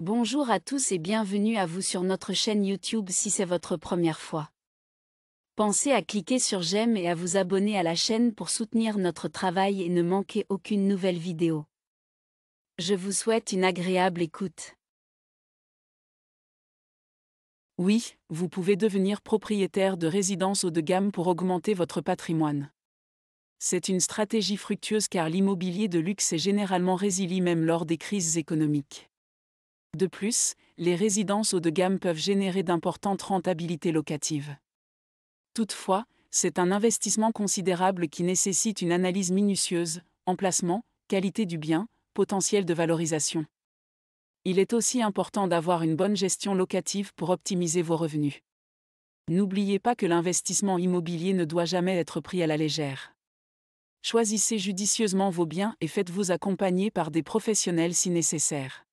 Bonjour à tous et bienvenue à vous sur notre chaîne YouTube si c'est votre première fois. Pensez à cliquer sur j'aime et à vous abonner à la chaîne pour soutenir notre travail et ne manquer aucune nouvelle vidéo. Je vous souhaite une agréable écoute. Oui, vous pouvez devenir propriétaire de résidences haut de gamme pour augmenter votre patrimoine. C'est une stratégie fructueuse car l'immobilier de luxe est généralement résilient même lors des crises économiques. De plus, les résidences haut de gamme peuvent générer d'importantes rentabilités locatives. Toutefois, c'est un investissement considérable qui nécessite une analyse minutieuse, emplacement, qualité du bien, potentiel de valorisation. Il est aussi important d'avoir une bonne gestion locative pour optimiser vos revenus. N'oubliez pas que l'investissement immobilier ne doit jamais être pris à la légère. Choisissez judicieusement vos biens et faites-vous accompagner par des professionnels si nécessaire.